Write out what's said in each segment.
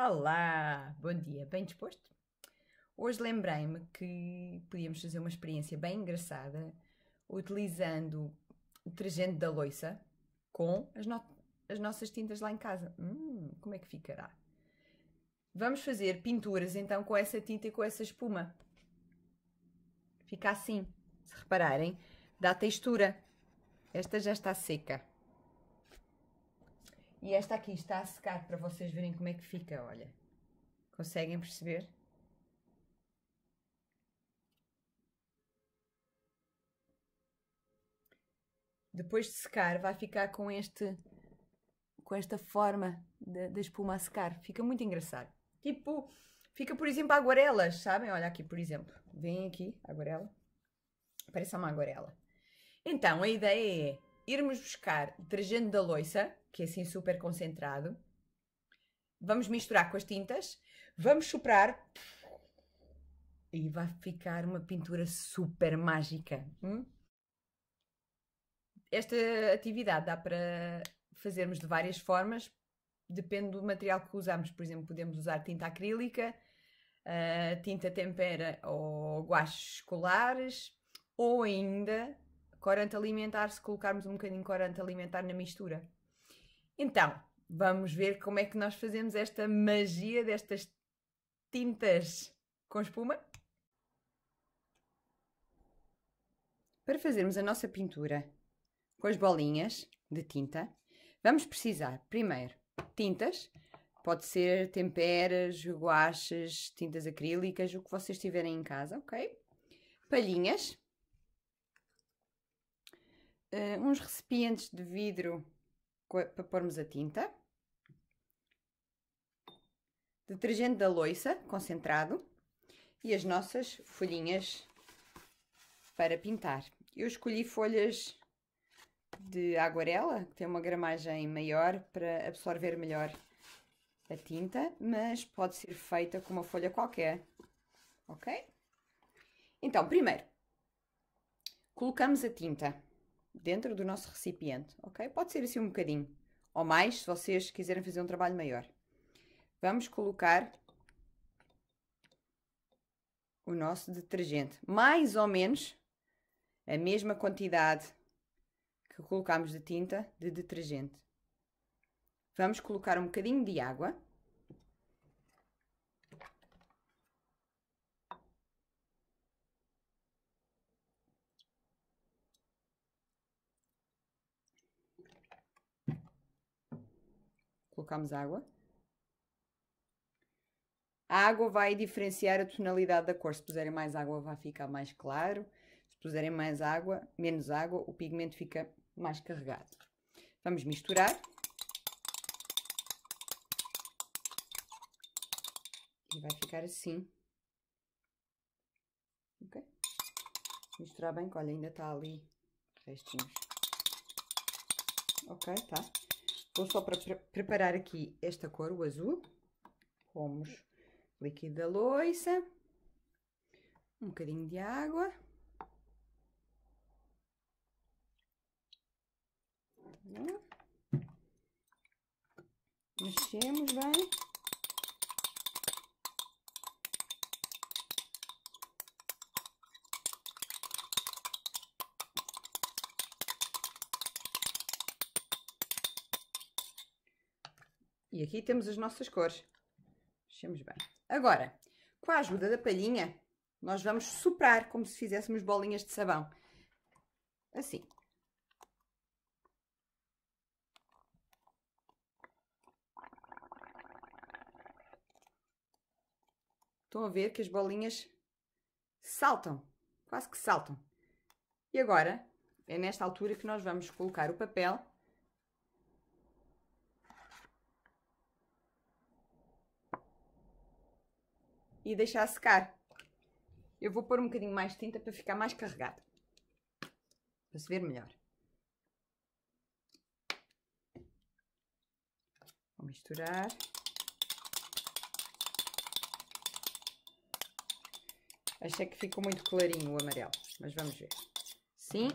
Olá, bom dia, bem disposto? Hoje lembrei-me que podíamos fazer uma experiência bem engraçada utilizando o detergente da loiça com as, no as nossas tintas lá em casa. Hum, como é que ficará? Vamos fazer pinturas então com essa tinta e com essa espuma. Fica assim, se repararem, dá textura. Esta já está seca. E esta aqui está a secar para vocês verem como é que fica, olha. Conseguem perceber? Depois de secar, vai ficar com este com esta forma da espuma a secar. Fica muito engraçado. Tipo, fica, por exemplo, aguarelas, sabem? Olha aqui, por exemplo. Vem aqui, aguarela. Parece uma aguarela. Então, a ideia é irmos buscar detergente da loiça, que é assim super concentrado, vamos misturar com as tintas, vamos soprar e vai ficar uma pintura super mágica. Hum? Esta atividade dá para fazermos de várias formas, depende do material que usamos. Por exemplo, podemos usar tinta acrílica, eh, tinta tempera ou guaches escolares, ou ainda corante alimentar se colocarmos um bocadinho de corante alimentar na mistura. Então, vamos ver como é que nós fazemos esta magia destas tintas com espuma. Para fazermos a nossa pintura com as bolinhas de tinta, vamos precisar primeiro tintas, pode ser temperas, guaches, tintas acrílicas, o que vocês tiverem em casa, ok? Palhinhas, uh, uns recipientes de vidro para pormos a tinta, detergente da loiça concentrado e as nossas folhinhas para pintar. Eu escolhi folhas de aguarela, que tem uma gramagem maior para absorver melhor a tinta, mas pode ser feita com uma folha qualquer, ok? Então, primeiro, colocamos a tinta dentro do nosso recipiente, ok? Pode ser assim um bocadinho, ou mais, se vocês quiserem fazer um trabalho maior. Vamos colocar o nosso detergente, mais ou menos a mesma quantidade que colocámos de tinta de detergente. Vamos colocar um bocadinho de água. colocamos água. A água vai diferenciar a tonalidade da cor. Se puserem mais água, vai ficar mais claro. Se puserem mais água, menos água, o pigmento fica mais carregado. Vamos misturar. E vai ficar assim. Ok? Misturar bem, que olha, ainda está ali restinhos. Ok, tá? Vou só para pre preparar aqui esta cor, o azul. Vamos líquido da loiça. Um bocadinho de água. Tá Mexemos bem. E aqui temos as nossas cores. Fechamos bem. Agora, com a ajuda da palhinha, nós vamos soprar como se fizéssemos bolinhas de sabão. Assim. Estão a ver que as bolinhas saltam, quase que saltam. E agora, é nesta altura que nós vamos colocar o papel e deixar secar. Eu vou pôr um bocadinho mais de tinta para ficar mais carregado. Para se ver melhor. Vou misturar. Achei é que ficou muito clarinho o amarelo, mas vamos ver. Sim.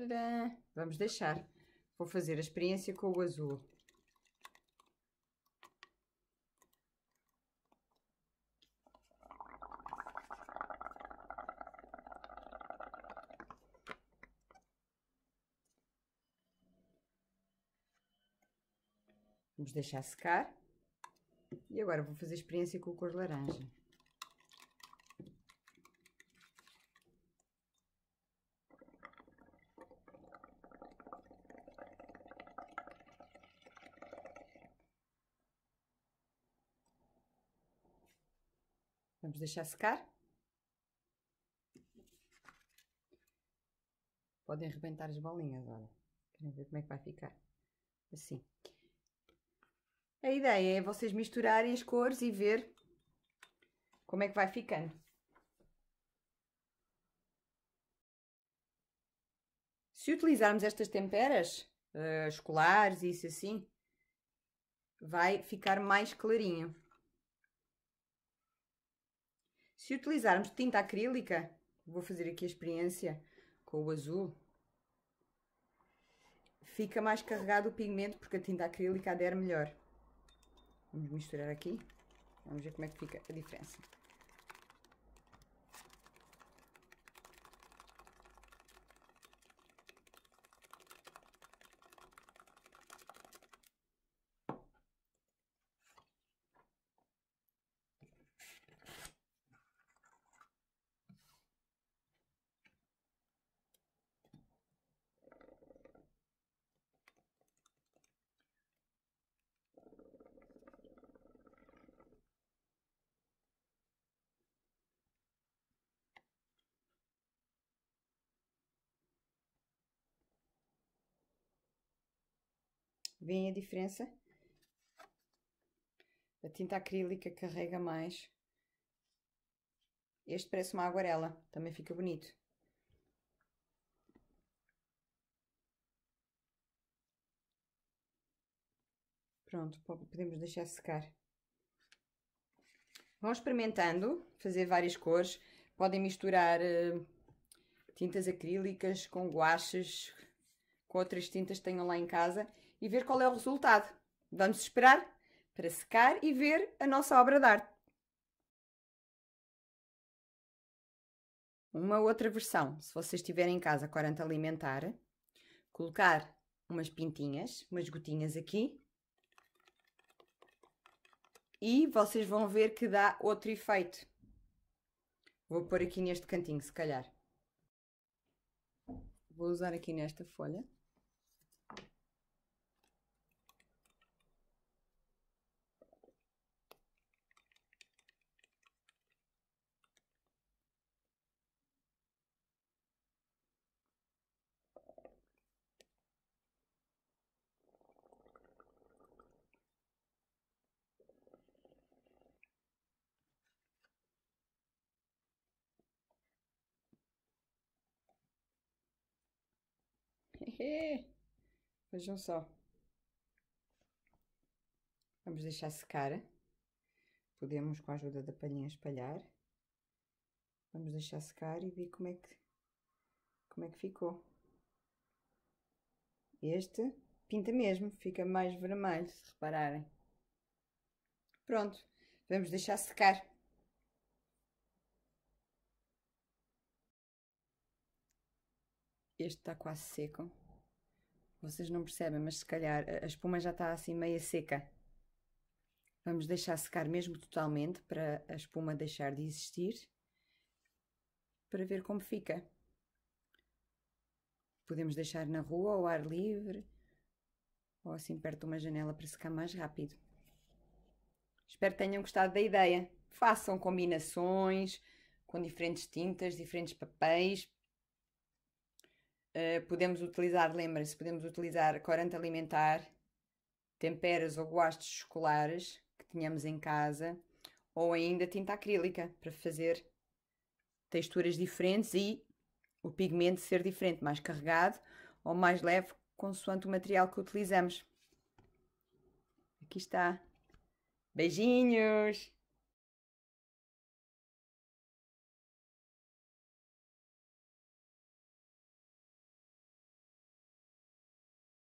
Tadã! Vamos deixar. Vou fazer a experiência com o azul. Vamos deixar secar. E agora vou fazer a experiência com a cor laranja. Vamos deixar secar. Podem arrebentar as bolinhas, olha. Querem ver como é que vai ficar? Assim. A ideia é vocês misturarem as cores e ver como é que vai ficando. Se utilizarmos estas temperas uh, escolares e isso assim, vai ficar mais clarinho. Se utilizarmos tinta acrílica, vou fazer aqui a experiência com o azul, fica mais carregado o pigmento porque a tinta acrílica adere melhor. Vamos misturar aqui, vamos ver como é que fica a diferença. Vem a diferença? A tinta acrílica carrega mais. Este parece uma aguarela, também fica bonito. Pronto, podemos deixar secar. Vão experimentando, fazer várias cores. Podem misturar eh, tintas acrílicas com guaches, com outras tintas que tenham lá em casa e ver qual é o resultado. Vamos esperar para secar e ver a nossa obra de arte. Uma outra versão, se vocês tiverem em casa corante alimentar, colocar umas pintinhas, umas gotinhas aqui e vocês vão ver que dá outro efeito. Vou pôr aqui neste cantinho, se calhar. Vou usar aqui nesta folha. Vejam só. Vamos deixar secar. Podemos, com a ajuda da palhinha, espalhar. Vamos deixar secar e ver como é que, como é que ficou. Este pinta mesmo, fica mais vermelho, se repararem. Pronto, vamos deixar secar. Este está quase seco. Vocês não percebem, mas se calhar a espuma já está assim meia seca. Vamos deixar secar mesmo totalmente para a espuma deixar de existir. Para ver como fica. Podemos deixar na rua ao ar livre ou assim perto de uma janela para secar mais rápido. Espero que tenham gostado da ideia. Façam combinações com diferentes tintas, diferentes papéis, eh, podemos utilizar, lembrem se podemos utilizar corante alimentar, temperas ou guastes escolares que tínhamos em casa, ou ainda tinta acrílica para fazer texturas diferentes e o pigmento ser diferente, mais carregado ou mais leve, consoante o material que utilizamos. Aqui está. Beijinhos!